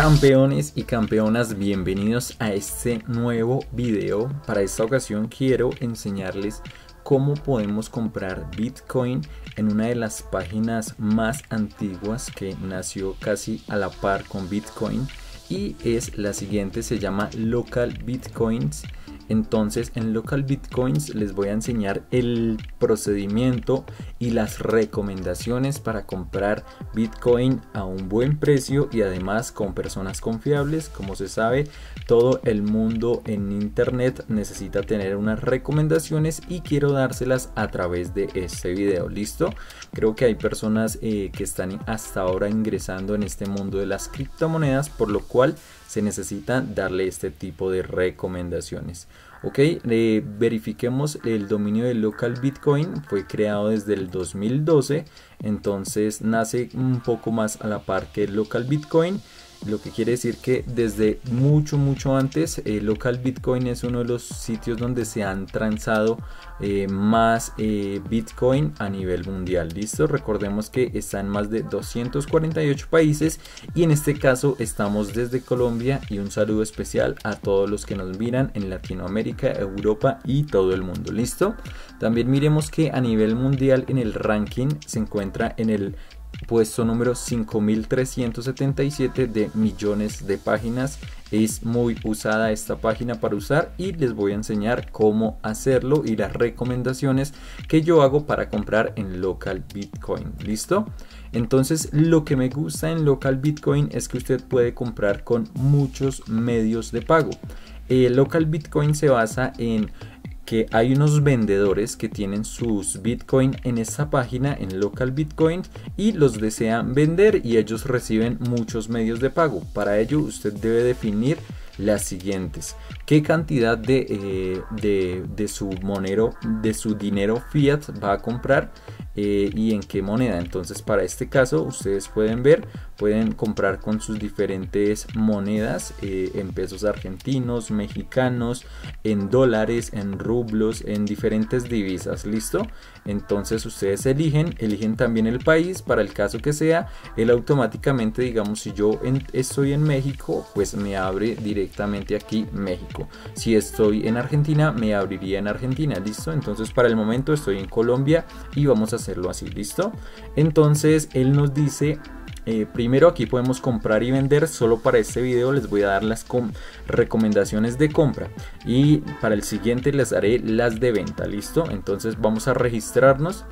Campeones y campeonas, bienvenidos a este nuevo video. Para esta ocasión quiero enseñarles cómo podemos comprar Bitcoin en una de las páginas más antiguas que nació casi a la par con Bitcoin y es la siguiente, se llama Local Bitcoins entonces en Local Bitcoins les voy a enseñar el procedimiento y las recomendaciones para comprar Bitcoin a un buen precio y además con personas confiables. Como se sabe, todo el mundo en Internet necesita tener unas recomendaciones y quiero dárselas a través de este video. ¿Listo? Creo que hay personas eh, que están hasta ahora ingresando en este mundo de las criptomonedas, por lo cual se necesita darle este tipo de recomendaciones. Ok, eh, verifiquemos el dominio de local Bitcoin, fue creado desde el 2012, entonces nace un poco más a la par que local Bitcoin lo que quiere decir que desde mucho mucho antes eh, local bitcoin es uno de los sitios donde se han transado eh, más eh, bitcoin a nivel mundial listo recordemos que está en más de 248 países y en este caso estamos desde colombia y un saludo especial a todos los que nos miran en latinoamérica europa y todo el mundo listo también miremos que a nivel mundial en el ranking se encuentra en el puesto número 5377 de millones de páginas. Es muy usada esta página para usar y les voy a enseñar cómo hacerlo y las recomendaciones que yo hago para comprar en local Bitcoin. ¿Listo? Entonces lo que me gusta en local Bitcoin es que usted puede comprar con muchos medios de pago. el eh, local Bitcoin se basa en que hay unos vendedores que tienen sus Bitcoin en esa página, en Local Bitcoin, y los desean vender y ellos reciben muchos medios de pago. Para ello usted debe definir las siguientes. ¿Qué cantidad de, eh, de, su monero, de su dinero fiat va a comprar? Eh, y en qué moneda. Entonces para este caso ustedes pueden ver, pueden comprar con sus diferentes monedas eh, en pesos argentinos, mexicanos, en dólares, en rublos, en diferentes divisas, ¿listo? Entonces ustedes eligen, eligen también el país, para el caso que sea, él automáticamente, digamos, si yo estoy en México, pues me abre directamente aquí México. Si estoy en Argentina, me abriría en Argentina, ¿listo? Entonces para el momento estoy en Colombia y vamos a hacer así, ¿listo? Entonces él nos dice eh, primero aquí podemos comprar y vender, solo para este video les voy a dar las recomendaciones de compra y para el siguiente les haré las de venta, listo, entonces vamos a registrarnos.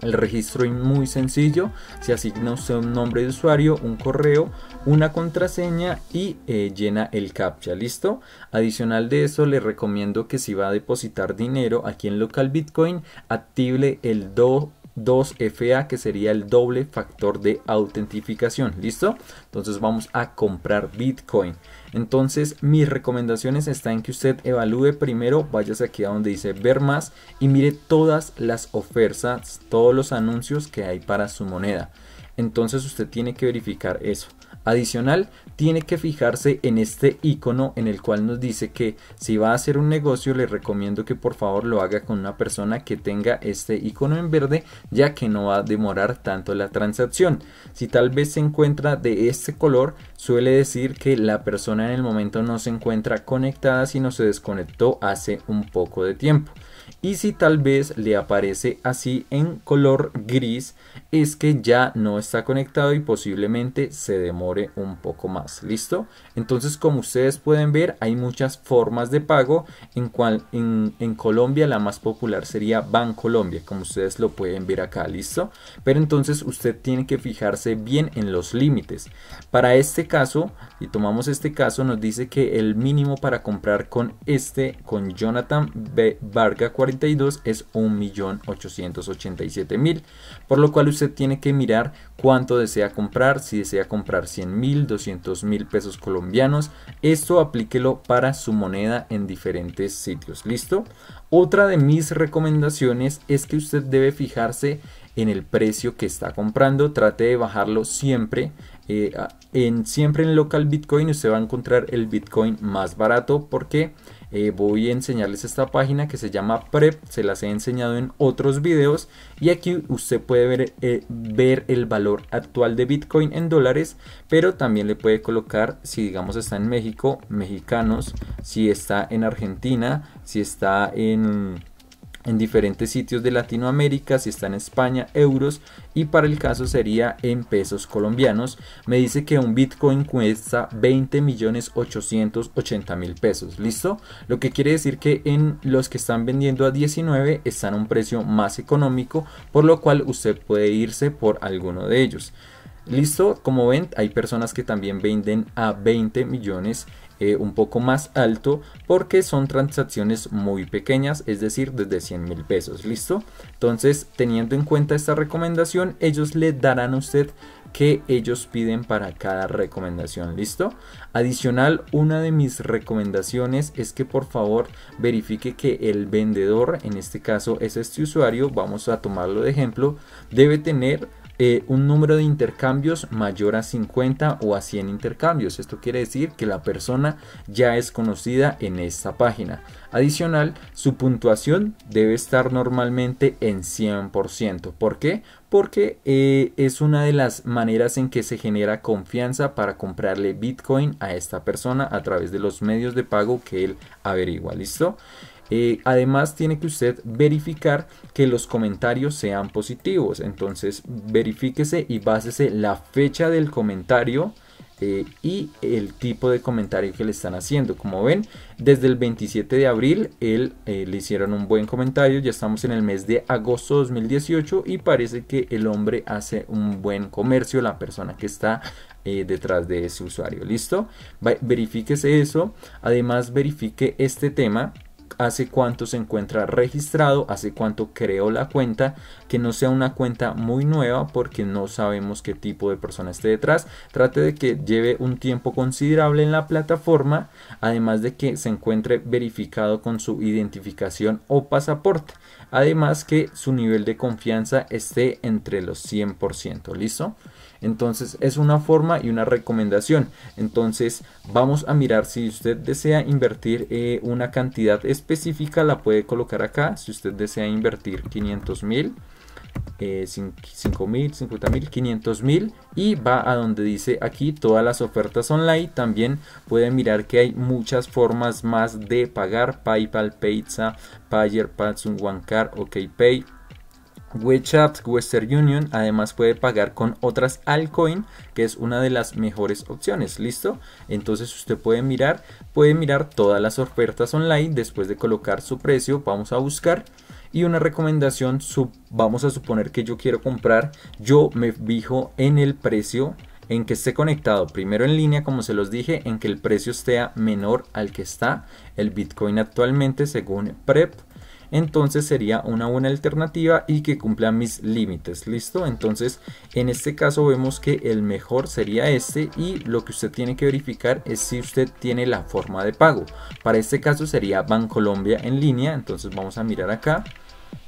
El registro es muy sencillo, se asigna usted un nombre de usuario, un correo, una contraseña y eh, llena el captcha, ¿listo? Adicional de eso le recomiendo que si va a depositar dinero aquí en local Bitcoin, active el do 2FA, que sería el doble factor de autentificación. ¿Listo? Entonces vamos a comprar Bitcoin. Entonces mis recomendaciones están en que usted evalúe primero, váyase aquí a donde dice ver más y mire todas las ofertas, todos los anuncios que hay para su moneda. Entonces usted tiene que verificar eso. Adicional, tiene que fijarse en este icono en el cual nos dice que si va a hacer un negocio le recomiendo que por favor lo haga con una persona que tenga este icono en verde ya que no va a demorar tanto la transacción. Si tal vez se encuentra de este color suele decir que la persona en el momento no se encuentra conectada sino se desconectó hace un poco de tiempo. Y si tal vez le aparece así en color gris es que ya no está conectado y posiblemente se demore un poco más. ¿Listo? Entonces, como ustedes pueden ver, hay muchas formas de pago. En, cual, en, Colombia la más popular sería Bancolombia, como ustedes lo pueden ver acá. ¿Listo? Pero entonces usted tiene que fijarse bien en los límites. Para este caso, y tomamos este caso, nos dice que el mínimo para comprar con este, con Jonathan B. Varga 42, es 1.887.000. Por lo cual usted usted tiene que mirar cuánto desea comprar, si desea comprar 100 mil, 200 mil pesos colombianos, esto aplíquelo para su moneda en diferentes sitios, ¿listo? Otra de mis recomendaciones es que usted debe fijarse en el precio que está comprando, trate de bajarlo siempre. Eh, en, siempre en local Bitcoin usted va a encontrar el Bitcoin más barato porque... Eh, voy a enseñarles esta página que se llama Prep, se las he enseñado en otros videos y aquí usted puede ver, eh, ver el valor actual de Bitcoin en dólares, pero también le puede colocar si digamos está en México, mexicanos, si está en Argentina, si está en en diferentes sitios de Latinoamérica, si está en España, euros y para el caso sería en pesos colombianos. Me dice que un Bitcoin cuesta 20 millones mil pesos, ¿listo? Lo que quiere decir que en los que están vendiendo a 19 están a un precio más económico, por lo cual usted puede irse por alguno de ellos. Listo, como ven, hay personas que también venden a 20 millones eh, un poco más alto porque son transacciones muy pequeñas, es decir, desde 100 mil pesos, ¿listo? Entonces, teniendo en cuenta esta recomendación, ellos le darán a usted que ellos piden para cada recomendación, ¿listo? Adicional, una de mis recomendaciones es que por favor verifique que el vendedor, en este caso es este usuario, vamos a tomarlo de ejemplo, debe tener eh, un número de intercambios mayor a 50 o a 100 intercambios. Esto quiere decir que la persona ya es conocida en esta página. Adicional, su puntuación debe estar normalmente en 100%. ¿Por qué? Porque eh, es una de las maneras en que se genera confianza para comprarle Bitcoin a esta persona a través de los medios de pago que él averigua. ¿Listo? Eh, además tiene que usted verificar que los comentarios sean positivos. Entonces verifíquese y básese la fecha del comentario eh, y el tipo de comentario que le están haciendo. Como ven, desde el 27 de abril él, eh, le hicieron un buen comentario. Ya estamos en el mes de agosto 2018 y parece que el hombre hace un buen comercio, la persona que está detrás de ese usuario. ¿Listo? Verifíquese eso. Además, verifique este tema hace cuánto se encuentra registrado, hace cuánto creó la cuenta, que no sea una cuenta muy nueva porque no sabemos qué tipo de persona esté detrás. Trate de que lleve un tiempo considerable en la plataforma, además de que se encuentre verificado con su identificación o pasaporte. Además que su nivel de confianza esté entre los 100%, ¿listo? Entonces es una forma y una recomendación. Entonces vamos a mirar si usted desea invertir eh, una cantidad específica, la puede colocar acá. Si usted desea invertir 500 mil. Eh, mil, 50 mil, 500 mil y va a donde dice aquí todas las ofertas online también puede mirar que hay muchas formas más de pagar Paypal, Pizza, Payer, Patsun, OneCard, OkPay WeChat Western Union además puede pagar con otras altcoin, que es una de las mejores opciones, ¿listo? Entonces usted puede mirar, puede mirar todas las ofertas online después de colocar su precio, vamos a buscar y una recomendación, sub, vamos a suponer que yo quiero comprar, yo me fijo en el precio en que esté conectado primero en línea, como se los dije, en que el precio esté menor al que está el Bitcoin actualmente según PREP entonces sería una buena alternativa y que cumpla mis límites, ¿listo? Entonces, en este caso vemos que el mejor sería este y lo que usted tiene que verificar es si usted tiene la forma de pago. Para este caso sería Bancolombia en línea, entonces vamos a mirar acá.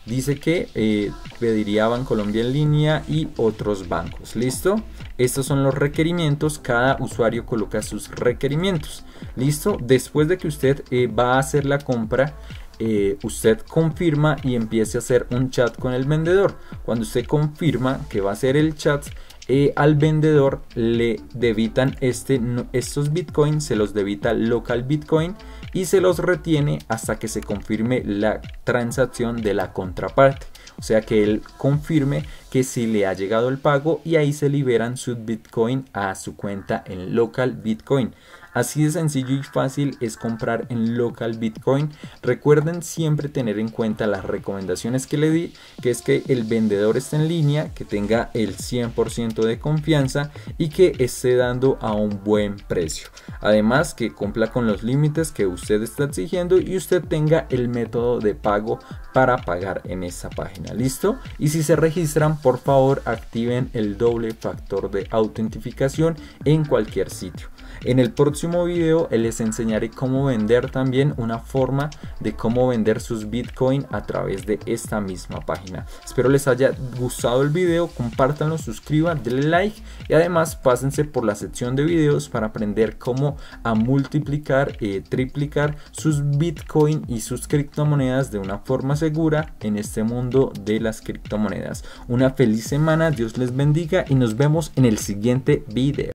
Dice que eh, pediría Bancolombia en línea y otros bancos. ¿Listo? Estos son los requerimientos. Cada usuario coloca sus requerimientos. ¿Listo? Después de que usted eh, va a hacer la compra, eh, usted confirma y empiece a hacer un chat con el vendedor. Cuando usted confirma que va a hacer el chat, eh, al vendedor le debitan este, estos bitcoins, se los debita local bitcoin y se los retiene hasta que se confirme la transacción de la contraparte. O sea que él confirme que si le ha llegado el pago y ahí se liberan sus bitcoin a su cuenta en local bitcoin. Así de sencillo y fácil es comprar en local Bitcoin. Recuerden siempre tener en cuenta las recomendaciones que le di, que es que el vendedor esté en línea, que tenga el 100% de confianza y que esté dando a un buen precio. Además que cumpla con los límites que usted está exigiendo y usted tenga el método de pago para pagar en esa página. ¿Listo? Y si se registran, por favor activen el doble factor de autentificación en cualquier sitio. En el Vídeo video les enseñaré cómo vender también una forma de cómo vender sus Bitcoin a través de esta misma página. Espero les haya gustado el video, compártanlo, suscriban, denle like y además pásense por la sección de videos para aprender cómo a multiplicar, y eh, triplicar sus Bitcoin y sus criptomonedas de una forma segura en este mundo de las criptomonedas. Una feliz semana, Dios les bendiga y nos vemos en el siguiente video.